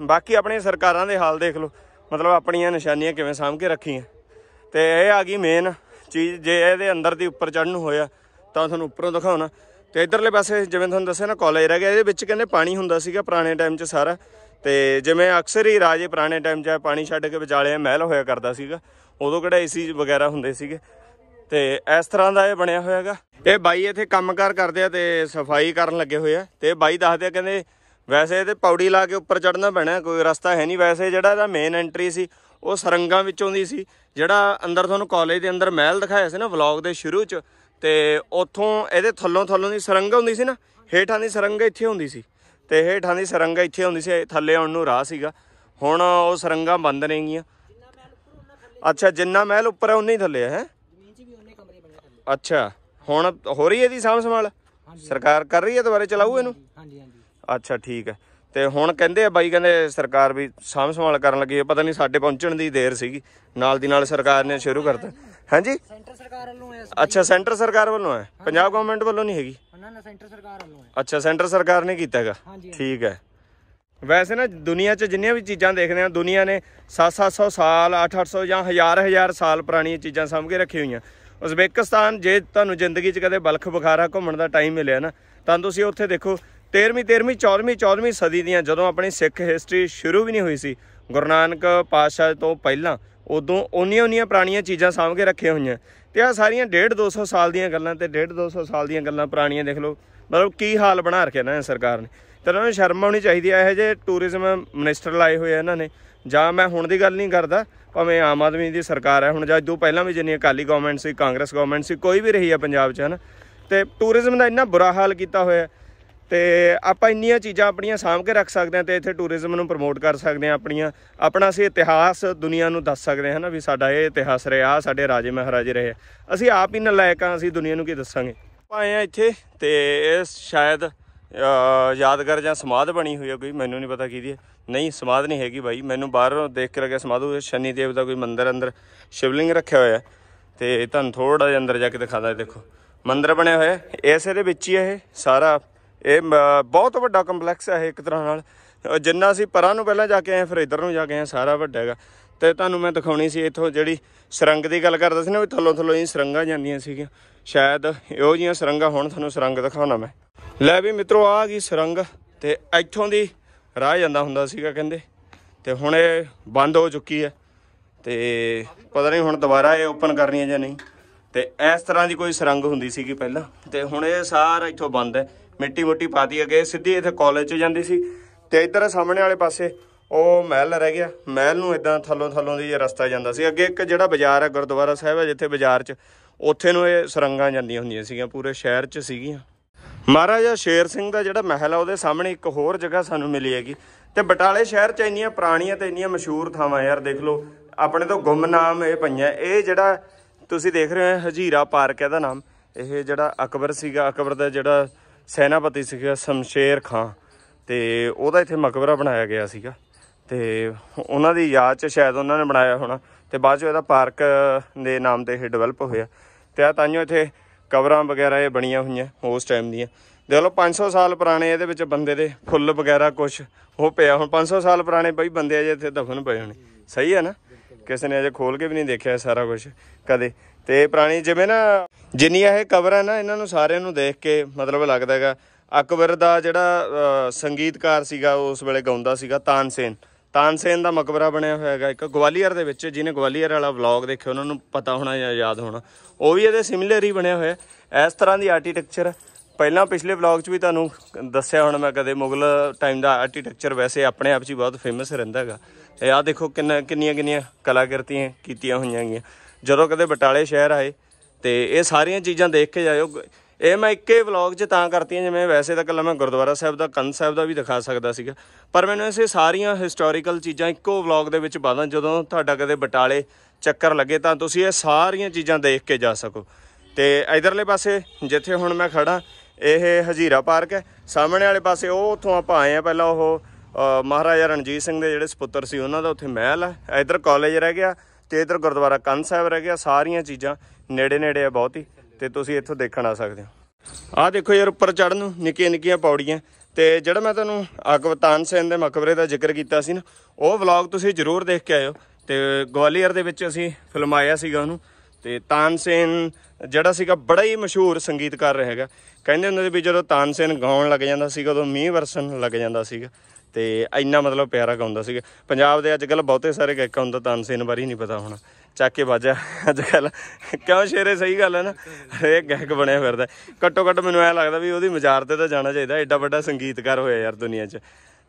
ਬਾਕੀ ਆਪਣੀਆਂ ਸਰਕਾਰਾਂ ਦੇ ਹਾਲ ਦੇਖ ਲਓ ਮਤਲਬ ਆਪਣੀਆਂ ਨਿਸ਼ਾਨੀਆਂ ਕਿਵੇਂ ਸਾਂਭ ਕੇ ਰੱਖੀਆਂ ਤੇ ਇਹ ਆ ਗਈ ਮੇਨ ਚੀਜ਼ ਜੇ ਇਹਦੇ ਅੰਦਰ ਦੀ ਉੱਪਰ ਚੜਨ ਹੋਇਆ ਤਾਂ ਤੁਹਾਨੂੰ ਉੱਪਰੋਂ ਦਿਖਾਉਣਾ ਤੇ ਇਧਰਲੇ ਪਾਸੇ ਜਿਵੇਂ ਤੁਹਾਨੂੰ ਦੱਸਿਆ ਨਾ ਕਾਲਜ ਰਹਿ ਗਿਆ ਇਹਦੇ ਵਿੱਚ ਕਹਿੰਦੇ ਪਾਣੀ ਹੁੰਦਾ ਸੀਗਾ ਪੁਰਾਣੇ ਟਾਈਮ 'ਚ ਸਾਰਾ ਤੇ ਜਿਵੇਂ ਅਕਸਰ ਹੀ ਰਾਜੇ ਪੁਰਾਣੇ ਟਾਈਮ 'ਚ ਪਾਣੀ ਛੱਡ ਕੇ ਵਿਚਾਲੇ ਮਹਿਲ ਹੋਇਆ ਕਰਦਾ ਸੀਗਾ ਉਦੋਂ ਕਿਹੜਾ ਏਸੀ ਵਗੈਰਾ ਹੁੰਦੇ ਸੀਗੇ ਤੇ ਇਸ ਤਰ੍ਹਾਂ ਦਾ ਇਹ ਬਣਿਆ ਹੋਇਆਗਾ ਇਹ ਬਾਈ ਇੱਥੇ ਕੰਮਕਾਰ ਕਰਦੇ ਆ ਤੇ ਸਫਾਈ ਕਰਨ ਲੱਗੇ ਹੋਏ ਆ ਤੇ ਬਾਈ ਦੱਸਦੇ ਆ ਕਹਿੰਦੇ ਵੈਸੇ ਤੇ ਪੌੜੀ ਲਾ ਕੇ ਉੱਪਰ ਚੜਨਾ ਪੈਣਾ ਕੋਈ ਰਸਤਾ ਹੈ ਨਹੀਂ ਵੈਸੇ ਜਿਹੜਾ ਇਹਦਾ ਮੇਨ ਐਂਟਰੀ ਸੀ ਉਹ ਸਰੰਗਾਂ ਵਿੱਚੋਂ ਦੀ ਸੀ ਜਿਹੜਾ ਅੰਦਰ ਤੁਹਾਨੂੰ ਕਾਲਜ ਦੇ ਅੰਦਰ ਮਹਿਲ ਦਿਖਾਇਆ ਸੀ ਨਾ ਵਲੌਗ ਦੇ ਸ਼ੁਰੂ 'ਚ ਤੇ ਉੱਥੋਂ ਇਹਦੇ ਥੱਲੋਂ ਥੱਲੋਂ ਦੀ ਸਰੰਗ ਹੁੰਦੀ ਸੀ ਨਾ ਹੇਠਾਂ ਦੀ ਸਰੰਗ ਇੱਥੇ ਹੁੰਦੀ ਸੀ ਤੇ ਹੇਠਾਂ ਦੀ ਸਰੰਗ ਇੱਥੇ ਹੁੰਦੀ ਸੀ ਥੱਲੇ ਆਉਣ ਨੂੰ ਰਾਹ ਸੀਗਾ ਹੁਣ ਉਹ ਸਰੰਗਾਂ ਬੰਦ ਨੇਗੀਆਂ ਅੱਛਾ ਜਿੰਨਾ ਮਹਿਲ ਉੱਪਰ ਹੈ ਉਨਾ ਹੀ ਥੱਲੇ ਹੈ ਹੈ ਅੱਛਾ ਹੁਣ ਹੋ ਰਹੀ ਹੈ ਦੀ ਸਾਂਭ ਸੰਭਾਲ ਸਰਕਾਰ ਕਰ ਰਹੀ ਹੈ ਦੁਬਾਰੇ ਚਲਾਉ ਇਹਨੂੰ ਹਾਂਜੀ ਹਾਂਜੀ ਅੱਛਾ ਠੀਕ ਹੈ ਤੇ ਹੁਣ ਕਹਿੰਦੇ ਆ ਬਾਈ ਕਹਿੰਦੇ ਸਰਕਾਰ ਵੀ ਸਾਂਭ ਸੰਭਾਲ ਕਰਨ ਲੱਗੀ ਹੈ ਪਤਾ ਨਹੀਂ ਸਾਡੇ ਪਹੁੰਚਣ ਦੀ ਦੇਰ ਸੀਗੀ ਨਾਲ ਦੀ ਨਾਲ ਸਰਕਾਰ ਨੇ ਸ਼ੁਰੂ ਕਰਤਾ ਹਾਂਜੀ ਸੈਂਟਰ ਸਰਕਾਰ ਵੱਲੋਂ ਐ ਅੱਛਾ ਸੈਂਟਰ ਸਰਕਾਰ ਵੱਲੋਂ ਹੈ ਪੰਜਾਬ ਗਵਰਨਮੈਂਟ ਵੱਲੋਂ ਨਹੀਂ ਹੈਗੀ ਨਾ ਨਾ ਸੈਂਟਰ ਸਰਕਾਰ ਵੱਲੋਂ ਹੈ ਅੱਛਾ ਸੈਂਟਰ ਸਰਕਾਰ ਨੇ ਕੀਤਾ ਹੈਗਾ ਠੀਕ ਹੈ ਵੈਸੇ ਨਾ ਦੁਨੀਆ 'ਚ ਜਿੰਨੀਆਂ ਵੀ ਚੀਜ਼ਾਂ ਦੇਖਦੇ ਆ ਦੁਨੀਆ ਨੇ 7-700 ਸਾਲ 8-800 ਜਾਂ ਹਜ਼ਾਰ ਹਜ਼ਾਰ ਸਾਲ ਪੁਰਾਣੀਆਂ ਚੀਜ਼ਾਂ ਸਾਂਭ ਕੇ ਰੱਖੀ ਹੋਈਆਂ ਉਜ਼ਬੇਕਿਸਤਾਨ ਜੇ ਤੁਹਾਨੂੰ ਜ਼ਿੰਦਗੀ 'ਚ ਕਦੇ ਬਲਖ ਬੁਖਾਰਾ ਘੁੰਮਣ ਦਾ ਟਾਈਮ ਮਿਲਿਆ ਨਾ ਤਾਂ ਤੁਸੀਂ ਉੱਥੇ ਦੇਖੋ 13ਵੀਂ 13ਵੀਂ 14ਵੀਂ 14ਵੀਂ ਸਦੀ ਦੀਆਂ ਜਦੋਂ ਆਪਣੀ ਸਿੱਖ ਹਿਸਟਰੀ ਸ਼ੁਰੂ ਵੀ ਨਹੀਂ ਹੋਈ ਸੀ ਗੁਰੂ ਨਾਨਕ ਪਾਤਸ਼ਾਹ ਤੋਂ ਪਹਿਲਾਂ ਉਦੋਂ ਉਹਨੀਆਂ ਉਹਨੀਆਂ ਪੁਰਾਣੀਆਂ ਚੀਜ਼ਾਂ ਸਾਂਭ ਕੇ ਰੱਖੀਆਂ ਹੋਈਆਂ ਤੇ ਆ ਸਾਰੀਆਂ 1.5 200 ਸਾਲ ਦੀਆਂ ਗੱਲਾਂ ਤੇ 1.5 200 ਸਾਲ ਦੀਆਂ ਗੱਲਾਂ ਪੁਰਾਣੀਆਂ ਦੇਖ ਲਓ ਮਤਲਬ ਕੀ ਹਾਲ ਬਣਾ ਰੱਖਿਆ ਨਾ ਸਰਕਾਰ ਨੇ ਤੇ ਉਹਨਾਂ ਨੂੰ ਸ਼ਰਮ ਆਉਣੀ ਚਾਹੀਦੀ ਹੈ ਇਹ ਜੇ ਟੂਰਿਜ਼ਮ ਮਿਨਿਸਟਰ ਲਾਏ ਹੋਏ ਇਹਨਾਂ ਨੇ ਜਾਂ ਮੈਂ ਹੁਣ ਦੀ ਗੱਲ ਨਹੀਂ ਕਰਦਾ ਭਾਵੇਂ ਆਮ ਆਦਮੀ ਦੀ ਸਰਕਾਰ ਹੈ ਹੁਣ ਜਾਂ ਦੋ ਪਹਿਲਾਂ ਵੀ ਜਿੰਨੀ ਅਕਾਲੀ ਗਵਰਨਮੈਂਟ ਸੀ ਕਾਂਗਰਸ ਗਵਰਨਮੈਂਟ ਸੀ ਕੋਈ ਵੀ ਰਹੀ ਹੈ ਪੰਜਾਬ 'ਚ ਹਨ ਤੇ ਟੂਰਿਜ਼ਮ ਦਾ ਇੰਨਾ ਬੁਰਾ ਹਾਲ ਕੀਤਾ ਹੋਇਆ ਤੇ ਆਪਾਂ ਇੰਨੀਆਂ ਚੀਜ਼ਾਂ ਆਪਣੀਆਂ ਸਾਂਭ ਕੇ ਰੱਖ ਸਕਦੇ ਹਾਂ ਤੇ ਇੱਥੇ ਟੂਰਿਜ਼ਮ ਨੂੰ ਪ੍ਰਮੋਟ ਕਰ ਸਕਦੇ ਹਾਂ ਆਪਣੀਆਂ ਆਪਣਾ ਸੇ ਇਤਿਹਾਸ ਦੁਨੀਆ ਨੂੰ ਦੱਸ ਸਕਦੇ ਹਾਂ ਨਾ ਵੀ ਸਾਡਾ ਇਹ ਇਤਿਹਾਸ ਰਿਹਾ ਸਾਡੇ ਰਾਜੇ ਮਹਾਰਾਜੇ ਰਹੇ ਅਸੀਂ ਆਪ ਹੀ ਨਲਾਇਕ ਹਾਂ ਅਸੀਂ ਦੁਨੀਆ ਨੂੰ ਕੀ ਦੱਸਾਂਗੇ ਆਏ ਆ ਇੱਥੇ ਤੇ ਇਹ ਸ਼ਾਇਦ ਯਾਦਗਾਰ ਜਾਂ ਸਮਾਧ ਬਣੀ ਹੋਈ ਹੈ ਕੋਈ ਮੈਨੂੰ ਨਹੀਂ ਪਤਾ ਕੀ ਦੀ ਨਹੀਂ ਸਮਾਧ ਨਹੀਂ ਹੈਗੀ ਬਾਈ ਮੈਨੂੰ ਬਾਹਰੋਂ ਦੇਖ ਕੇ ਲੱਗਿਆ ਸਮਾਧ ਹੋਵੇ ਸ਼ਨੀ ਦੇਵ ਦਾ ਕੋਈ ਮੰਦਿਰ ਅੰਦਰ ਸ਼ਿਵਲਿੰਗ ਰੱਖਿਆ ਹੋਇਆ ਤੇ ਤੁਹਾਨੂੰ ਥੋੜਾ ਜਿਹਾ ਅੰਦਰ ਜਾ ਕੇ ਦਿਖਾਦਾ ਦੇਖੋ ਮੰਦਿਰ ਬਣਿਆ ਹੋਇਆ ਐਸੇ ਦੇ ਵਿੱਚ ਹੀ ਇਹ ਸਾਰਾ ਇਹ ਬਹੁਤ ਵੱਡਾ ਕੰਪਲੈਕਸ ਹੈ ਇੱਕ ਤਰ੍ਹਾਂ ਨਾਲ ਜਿੰਨਾ ਸੀ ਪਰਾਂ ਨੂੰ ਪਹਿਲਾਂ ਜਾ ਕੇ ਆਏ ਫਿਰ ਇਧਰ ਨੂੰ ਜਾ ਕੇ ਆਏ ਸਾਰਾ ਵੱਡਾ ਹੈਗਾ ਤੇ ਤੁਹਾਨੂੰ ਮੈਂ ਦਿਖਾਉਣੀ ਸੀ ਇੱਥੋਂ ਜਿਹੜੀ ਸਰੰਗ ਦੀ ਗੱਲ ਕਰਦਾ ਸੀ ਨਾ ਵੀ ਥੱਲੋਂ ਥੱਲੋਂ ਹੀ ਸਰੰਗਾਂ ਜਾਂਦੀਆਂ ਸੀਗੀਆਂ ਸ਼ਾਇਦ ਇਹੋ ਜੀਆਂ ਸਰੰਗਾਂ ਹੁਣ ਤੁਹਾਨੂੰ ਸਰੰਗ ਦਿਖਾਉਣਾ ਮੈਂ ਲੈ ਵੀ ਮਿੱਤਰੋ ਆ ਗਈ ਸਰੰਗ ਤੇ ਇੱਥੋਂ ਦੀ ਰਾਹ ਜਾਂਦਾ ਹੁੰਦਾ ਸੀਗਾ ਕਹਿੰਦੇ ਤੇ ਹੁਣ ਇਹ ਬੰਦ ਹੋ ਚੁੱਕੀ ਹੈ ਤੇ ਪਤਾ ਨਹੀਂ ਹੁਣ ਦੁਬਾਰਾ ਇਹ ਓਪਨ ਕਰਨੀ ਹੈ ਜਾਂ ਨਹੀਂ ਤੇ ਇਸ ਤਰ੍ਹਾਂ ਦੀ ਕੋਈ ਸਰੰਗ ਹੁੰਦੀ ਸੀਗੀ ਪਹਿਲਾਂ ਤੇ ਹੁਣ ਇਹ ਸਾਰਾ ਇੱਥੋਂ ਬੰਦ ਹੈ ਮਿੱਟੀ ਵੋਟੀ ਪਾਤੀ ਅਗੇ ਸਿੱਧੀ ਇੱਥੇ ਕਾਲਜ ਚ ਜਾਂਦੀ ਸੀ ਤੇ ਇੱਧਰ ਸਾਹਮਣੇ ਵਾਲੇ ਪਾਸੇ ਉਹ ਮਹਿਲ ਰਹਿ ਗਿਆ ਮਹਿਲ ਨੂੰ ਇਦਾਂ ਥੱਲੋਂ ਥੱਲੋਂ ਦੀ ਰਸਤਾ ਜਾਂਦਾ ਸੀ ਅੱਗੇ ਇੱਕ ਜਿਹੜਾ ਬਾਜ਼ਾਰ ਹੈ ਗੁਰਦੁਆਰਾ ਸਾਹਿਬ ਹੈ ਜਿੱਥੇ ਬਾਜ਼ਾਰ 'ਚ ਉੱਥੇ ਨੂੰ ਇਹ ਸੁਰੰਗਾਂ ਜਾਂਦੀਆਂ ਹੁੰਦੀਆਂ ਸੀਗੀਆਂ ਪੂਰੇ ਸ਼ਹਿਰ 'ਚ ਸੀਗੀਆਂ ਮਹਾਰਾਜਾ ਸ਼ੇਰ ਸਿੰਘ ਦਾ ਜਿਹੜਾ ਮਹਿਲ ਆ ਉਹਦੇ ਸਾਹਮਣੇ ਇੱਕ ਹੋਰ ਜਗ੍ਹਾ ਸਾਨੂੰ ਮਿਲੀ ਹੈਗੀ ਤੇ ਬਟਾਲੇ ਸ਼ਹਿਰ 'ਚ ਇੰਨੀਆਂ ਪੁਰਾਣੀਆਂ ਤੇ ਇੰਨੀਆਂ ਮਸ਼ਹੂਰ ਥਾਵਾਂ ਯਾਰ ਦੇਖ ਲਓ ਆਪਣੇ ਤੋਂ ਗੁੰਮਨਾਮ ਇਹ ਪਈਆਂ ਇਹ ਜਿਹੜਾ ਤੁਸੀਂ ਦੇਖ ਰਹੇ ਹੋ ਹਜੀਰਾ ਪਾਰਕ ਇਹਦਾ ਨਾਮ ਇਹ ਜਿਹੜਾ ਅਕਬਰ ਸੀਗਾ ਅਕਬਰ ਦਾ ਜਿਹੜਾ ਸੈਨਾਪਤੀ ਸੀਗਾ ਸ਼ਮਸ਼ੇਰ ਖਾਨ ਤੇ ਉਹਦਾ ਇੱਥੇ ਮਕਬਰਾ ਬਣਾਇਆ ਗਿਆ ਸੀਗਾ ਤੇ ਉਹਨਾਂ ਦੀ ਯਾਦ 'ਚ ਸ਼ਾਇਦ ਉਹਨਾਂ ਨੇ ਬਣਾਇਆ ਹੋਣਾ ਤੇ ਬਾਅਦ 'ਚ ਇਹਦਾ ਪਾਰਕ ਦੇ ਨਾਮ ਤੇ ਇਹ ਡਿਵੈਲਪ ਹੋਇਆ ਤੇ ਆ ਜੋ ਇੱਥੇ ਕਬਰਾਂ ਵਗੈਰਾ ਇਹ ਬਣੀਆਂ ਹੋਈਆਂ ਉਸ ਟਾਈਮ ਦੀਆਂ ਦੇਖ ਲਓ 500 ਸਾਲ ਪੁਰਾਣੇ ਇਹਦੇ ਵਿੱਚ ਬੰਦੇ ਦੇ ਫੁੱਲ ਵਗੈਰਾ ਕੁਝ ਉਹ ਪਿਆ ਹੁਣ 500 ਸਾਲ ਪੁਰਾਣੇ ਬਈ ਬੰਦੇ ਅਜੇ ਇੱਥੇ ਦਫਨ ਪਏ ਹੋਣੇ ਸਹੀ ਹੈ ਨਾ ਕਿਸੇ ਨੇ ਅਜੇ ਖੋਲ ਕੇ ਵੀ ਨਹੀਂ ਦੇਖਿਆ ਸਾਰਾ ਕੁਝ ਕਦੇ ਤੇ ਪੁਰਾਣੀ ਜਿਵੇਂ ਨਾ ਜਿੰਨੀਆਂ ਇਹ ਕਵਰਾਂ ਨਾ ਇਹਨਾਂ ਨੂੰ ਸਾਰਿਆਂ ਨੂੰ ਦੇਖ ਕੇ ਮਤਲਬ ਲੱਗਦਾ ਹੈਗਾ ਅਕਬਰ ਦਾ ਜਿਹੜਾ ਸੰਗੀਤਕਾਰ ਸੀਗਾ ਉਸ ਵੇਲੇ ਗਾਉਂਦਾ ਸੀਗਾ ਤਾਨਸੇਨ ਤਾਨਸੇਨ ਦਾ ਮਕਬਰਾ ਬਣਿਆ ਹੋਇਆ ਹੈਗਾ ਇੱਕ ਗਵਾਲੀਅਰ ਦੇ ਵਿੱਚ ਜਿਹਨੇ ਗਵਾਲੀਅਰ ਵਾਲਾ ਵਲੌਗ ਦੇਖਿਆ ਉਹਨਾਂ ਨੂੰ ਪਤਾ ਹੋਣਾ ਜਾਂ ਯਾਦ ਹੋਣਾ ਉਹ ਵੀ ਇਹਦੇ ਸਿਮਿਲਰ ਹੀ ਬਣਿਆ ਹੋਇਆ ਇਸ ਤਰ੍ਹਾਂ ਦੀ ਆਰਕੀਟੈਕਚਰ ਪਹਿਲਾਂ ਪਿਛਲੇ ਵਲੌਗ 'ਚ ਵੀ ਤੁਹਾਨੂੰ ਦੱਸਿਆ ਹੁਣ ਮੈਂ ਕਦੇ ਮੁਗਲ ਟਾਈਮ ਦਾ ਆਰਕੀਟੈਕਚਰ ਵੈਸੇ ਆਪਣੇ ਆਪ 'ਚ ਹੀ ਬਹੁਤ ਫੇਮਸ ਰਹਿੰਦਾ ਹੈਗਾ ਤੇ ਆ ਦੇਖੋ ਕਿੰਨਾ ਕਿੰਨੀਆਂ ਕਿੰਨੀਆਂ ਕਲਾਕ੍ਰਿਤੀਆਂ ਕੀਤੀਆਂ ਹੋਈਆਂ ਹੈਗੀਆਂ ਜਦੋਂ ਕਦੇ ਬਟਾਲੇ ਸ਼ਹਿਰ ਆਏ ਤੇ ਇਹ ਸਾਰੀਆਂ ਚੀਜ਼ਾਂ ਦੇਖ ਕੇ ਜਾਇਓ ਇਹ ਮੈਂ ਇੱਕੇ ਵਲੌਗ 'ਚ ਤਾਂ ਕਰਤੀਆਂ ਜਿਵੇਂ ਵੈਸੇ ਤਾਂ ਕੱਲਾ ਮੈਂ ਗੁਰਦੁਆਰਾ ਸਾਹਿਬ ਦਾ ਕੰਨ ਸਾਹਿਬ ਦਾ ਵੀ ਦਿਖਾ ਸਕਦਾ ਸੀਗਾ ਪਰ ਮੈਨੂੰ ਇਸੇ ਸਾਰੀਆਂ ਹਿਸਟੋਰੀਕਲ ਚੀਜ਼ਾਂ ਇੱਕੋ ਵਲੌਗ ਦੇ ਵਿੱਚ ਬਾਦਾਂ ਜਦੋਂ ਤੁਹਾਡਾ ਕਦੇ ਬਟਾਲੇ ਚੱਕਰ ਲੱਗੇ ਤਾਂ ਤੁਸੀਂ ਇਹ ਸਾਰੀਆਂ ਚੀਜ਼ਾਂ ਦੇਖ ਕੇ ਜਾ ਸਕੋ ਤੇ ਇਧਰਲੇ ਪਾਸੇ ਜਿੱਥੇ ਹੁਣ ਮੈਂ ਖੜਾ ਇਹ ਹਜੀਰਾ ਪਾਰਕ ਹੈ ਸਾਹਮਣੇ ਵਾਲੇ ਪਾਸੇ ਉਹ ਉਥੋਂ ਆਪਾਂ ਆਏ ਆ ਪਹਿਲਾਂ ਉਹ ਮਹਾਰਾਜਾ ਰਣਜੀਤ ਸਿੰਘ ਦੇ ਜਿਹੜੇ ਸੁਪੁੱਤਰ ਸੀ ਉਹਨਾਂ ਦਾ ਉੱਥੇ ਮਹਿਲ ਹੈ ਇਧਰ ਕਾਲਜ ਰਹਿ ਗਿਆ ਤੇ ਇਧਰ ਗੁਰਦੁਆਰਾ ਕੰਨ ਸਾਹਿਬ ਰਹਿ ਗਿਆ ਸਾਰੀਆਂ ਚੀਜ਼ਾਂ ਨੇੜੇ ਨੇੜੇ ਆ ਬਹੁਤ ਹੀ ਤੇ ਤੁਸੀਂ ਇੱਥੋਂ ਦੇਖਣ ਆ ਸਕਦੇ ਹੋ ਆਹ ਦੇਖੋ ਯਾਰ ਉੱਪਰ ਚੜਨ ਨੂੰ ਨਿੱਕੀਆਂ ਨਿੱਕੀਆਂ ਪੌੜੀਆਂ ਤੇ ਜਿਹੜਾ ਮੈਂ ਤੁਹਾਨੂੰ ਅਕਵਤਾਨ ਸਿੰਘ ਦੇ ਮਕਬਰੇ ਦਾ ਜ਼ਿਕਰ ਕੀਤਾ ਸੀ ਨਾ ਉਹ ਵਲੌਗ ਤੁਸੀਂ ਜ਼ਰੂਰ ਦੇਖ ਕੇ ਆਇਓ ਤੇ ਗਵਾਲੀਅਰ ਦੇ ਵਿੱਚ ਅਸੀਂ ਫਿਲਮਾਇਆ ਸੀਗਾ ਉਹਨੂੰ ਤੇ ਤਾਨਸੇਨ ਜਿਹੜਾ ਸੀਗਾ ਬੜਾ ਹੀ ਮਸ਼ਹੂਰ ਸੰਗੀਤਕਾਰ ਰਹੇਗਾ ਕਹਿੰਦੇ ਹੁੰਦੇ ਵੀ ਜਦੋਂ ਤਾਨਸੇਨ ਗਾਉਣ ਲੱਗ ਜਾਂਦਾ ਸੀਗਾ ਉਦੋਂ ਮੀਂਹ ਵਰਸਣ ਲੱਗ ਜਾਂਦਾ ਸੀਗਾ ਤੇ ਇੰਨਾ ਮਤਲਬ ਪਿਆਰਾ ਗਾਉਂਦਾ ਸੀਗਾ ਪੰਜਾਬ ਦੇ ਅੱਜ ਕੱਲ ਬਹੁਤੇ ਸਾਰੇ ਗਾਇਕਾਂ ਨੂੰ ਤਾਂ ਤਾਨਸੇਨ ਬਾਰੇ ਨਹੀਂ ਪਤਾ ਹੋਣਾ ਚੱਕ ਕੇ ਵਾਜਾ ਅੱਜ ਕੱਲ ਕਿਉਂ ਸ਼ੇਰੇ ਸਹੀ ਗੱਲ ਹੈ ਨਾ ਇਹ ਗਾਇਕ ਬਣਿਆ ਫਿਰਦਾ ਘੱਟੋ ਘੱਟ ਮੈਨੂੰ ਐ ਲੱਗਦਾ ਵੀ ਉਹਦੀ ਮਜ਼ਾਰ ਤੇ ਤਾਂ ਜਾਣਾ ਚਾਹੀਦਾ ਐਡਾ ਵੱਡਾ ਸੰਗੀਤਕਾਰ ਹੋਇਆ ਯਾਰ ਦੁਨੀਆ 'ਚ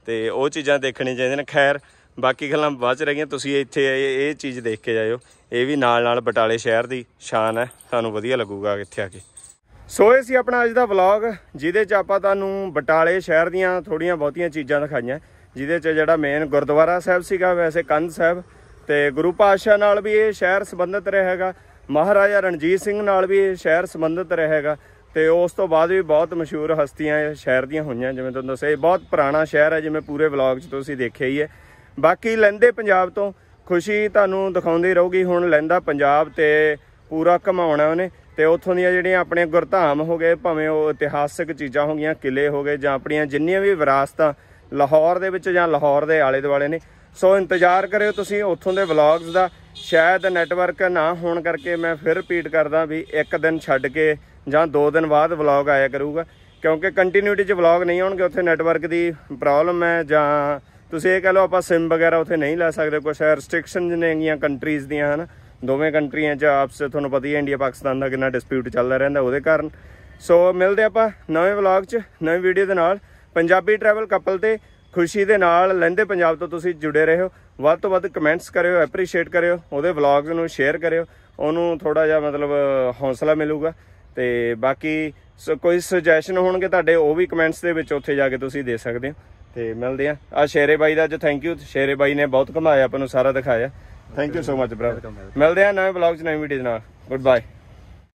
ਤੇ ਉਹ ਚੀਜ਼ਾਂ ਦੇਖਣੀਆਂ ਚਾਹੀਦੀਆਂ ਨੇ ਖੈਰ ਬਾਕੀ ਗੱਲਾਂ ਬਾਅਦ ਚ ਰਹਿ ਗਈਆਂ ਤੁਸੀਂ ਇੱਥੇ ਇਹ ਚੀਜ਼ ਦੇਖ ਕੇ ਜਾਇਓ ਇਹ ਵੀ ਨਾਲ ਨਾਲ ਬਟਾਲੇ ਸ਼ਹਿਰ ਦੀ ਸ਼ਾਨ ਹੈ ਤੁਹਾਨੂੰ ਵਧੀਆ ਲੱਗੂਗਾ ਇੱਥੇ ਆ ਕੇ ਸੋ ਇਹ ਸੀ ਆਪਣਾ ਅੱਜ ਦਾ ਵਲੌਗ ਜਿਹਦੇ ਚ ਆਪਾਂ ਤੁਹਾਨੂੰ ਬਟਾਲੇ ਸ਼ਹਿਰ ਦੀਆਂ ਥੋੜੀਆਂ ਬਹੁਤੀਆਂ ਚੀਜ਼ਾਂ ਦਿਖਾਈਆਂ ਜਿਹਦੇ ਚ ਜਿਹੜਾ ਮੇਨ ਗੁਰਦੁਆਰਾ ਸਾਹਿਬ ਸੀਗਾ ਵੈਸੇ ਕੰਧ ਸਾਹਿਬ ਤੇ ਗੁਰੂ ਪਾਤਸ਼ਾਹ ਨਾਲ ਵੀ ਇਹ ਸ਼ਹਿਰ ਸੰਬੰਧਿਤ ਰਹੇਗਾ ਮਹਾਰਾਜਾ ਰਣਜੀਤ ਸਿੰਘ ਨਾਲ ਵੀ ਇਹ ਸ਼ਹਿਰ ਸੰਬੰਧਿਤ ਰਹੇਗਾ ਤੇ ਉਸ ਤੋਂ ਬਾਅਦ ਵੀ ਬਹੁਤ ਮਸ਼ਹੂਰ ਹਸਤੀਆਂ ਇਹ ਸ਼ਹਿਰ ਦੀਆਂ ਹੋਈਆਂ ਜਿਵੇਂ ਤੁਹਾਨੂੰ ਦੱਸਿਆ ਇਹ ਬਹੁਤ ਪੁਰਾਣਾ ਸ਼ਹਿਰ ਹੈ ਜਿਵੇਂ ਪੂਰੇ ਵਲੌਗ 'ਚ ਤੁਸੀਂ ਦੇਖਿਆ ਹੀ ਹੈ ਬਾਕੀ ਲੈਂਦੇ ਪੰਜਾਬ ਤੋਂ ਖੁਸ਼ੀ ਤੁਹਾਨੂੰ ਦਿਖਾਉਂਦੀ ਰਹੂਗੀ ਹੁਣ ਲੈਂਦਾ ਪੰਜਾਬ ਤੇ ਪੂਰਾ ਘਮਾਉਣਾ ਉਹਨੇ ਤੇ ਉੱਥੋਂ ਦੀਆਂ ਜਿਹੜੀਆਂ ਆਪਣੇ ਗੁਰਧਾਮ ਹੋ ਗਏ ਭਾਵੇਂ ਉਹ ਇਤਿਹਾਸਿਕ ਚੀਜ਼ਾਂ ਹੋ ਗਈਆਂ ਕਿਲੇ ਹੋ ਗਏ ਜਾਂ ਆਪਣੀਆਂ ਜਿੰਨੀਆਂ ਵੀ ਵਿਰਾਸਤਾਂ ਲਾਹੌਰ ਦੇ ਵਿੱਚ ਜਾਂ ਲਾਹੌਰ ਦੇ ਆਲੇ ਦੁਆਲੇ ਨੇ ਸੋ ਇੰਤਜ਼ਾਰ ਕਰਿਓ ਤੁਸੀਂ ਉੱਥੋਂ ਦੇ ਵਲੌਗਸ ਦਾ ਸ਼ਾਇਦ ਨੈਟਵਰਕ ਨਾ ਹੋਣ ਕਰਕੇ ਮੈਂ ਫਿਰ ਰਿਪੀਟ ਕਰਦਾ ਵੀ ਇੱਕ ਦਿਨ ਛੱਡ ਕੇ ਜਾਂ ਦੋ ਦਿਨ ਬਾਅਦ ਵਲੌਗ ਆਇਆ ਕਰੂਗਾ ਕਿਉਂਕਿ ਕੰਟੀਨਿਊਟੀ 'ਚ ਵਲੌਗ ਨਹੀਂ ਆਉਣਗੇ ਉੱਥੇ ਨੈਟਵਰਕ ਦੀ ਪ੍ਰੋਬਲਮ ਹੈ ਜਾਂ ਤੁਸੀਂ ਇਹ ਕਹ ਲਓ ਆਪਾਂ ਸਿਮ ਵਗੈਰਾ ਉੱਥੇ ਨਹੀਂ ਲੈ ਸਕਦੇ ਕੁਝ ਰੈਸਟ੍ਰਿਕਸ਼ਨਸ ਨੇਗੀਆਂ ਕੰਟਰੀਜ਼ ਦੀਆਂ ਹਨ ਦੋਵੇਂ ਕੰਟਰੀਆਂ 'ਚ ਆਪਸ ਤੁਹਾਨੂੰ ਪਤਾ ਹੀ ਹੈ ਇੰਡੀਆ ਪਾਕਿਸਤਾਨ ਦਾ ਕਿੰਨਾ ਡਿਸਪਿਊਟ ਚੱਲਦਾ ਰਹਿੰਦਾ ਉਹਦੇ ਕਾਰਨ ਸੋ ਮਿਲਦੇ ਆਪਾਂ ਨਵੇਂ ਵਲੌਗ 'ਚ ਨਵੀਂ ਵੀਡੀਓ ਦੇ ਨਾਲ ਪੰਜਾਬੀ ਟਰੈਵਲ ਕਪਲ ਤੇ ਖੁਸ਼ੀ ਦੇ ਨਾਲ ਲੈਂਦੇ ਪੰਜਾਬ ਤੋਂ ਤੁਸੀਂ ਜੁੜੇ ਰਹੇ ਹੋ ਵੱਧ ਤੋਂ ਵੱਧ ਕਮੈਂਟਸ ਕਰਿਓ ਐਪਰੀਸ਼ੀਏਟ ਕਰਿਓ ਉਹਦੇ ਵਲੌਗ ਨੂੰ ਸ਼ੇਅਰ ਕਰਿਓ ਉਹਨੂੰ ਥੋੜਾ ਜਿਹਾ ਮਤਲਬ ਹੌਸਲਾ ਮਿਲੂਗਾ ਤੇ ਬਾਕੀ ਕੋਈ ਸੁਜੈਸ਼ਨ ਹੋਣਗੇ ਤੁਹਾਡੇ ਉਹ ਵੀ ਕਮੈਂਟਸ ਦੇ ਵਿੱਚ ਉੱਥੇ ਜਾ ਕੇ ਤੁਸੀਂ ਦੇ ਸਕਦੇ ਹੋ ਤੇ ਮਿਲਦੇ ਆ ਆ ਸ਼ੇਰੇ ਬਾਈ ਦਾ ਅੱਜ ਥੈਂਕ ਯੂ ਸ਼ੇਰੇ ਬਾਈ ਨੇ ਬਹੁਤ ਕਮਾਇਆ ਆਪਾਂ ਨੂੰ ਸਾਰਾ ਦਿਖਾਇਆ thank you so much brother ਮਿਲਦੇ ਆ ਨਵੇਂ ਵਲੌਗ 'ਚ ਨਵੀਂ ਵੀਡੀਓ ਨਾਲ ਗੁੱਡ ਬਾਏ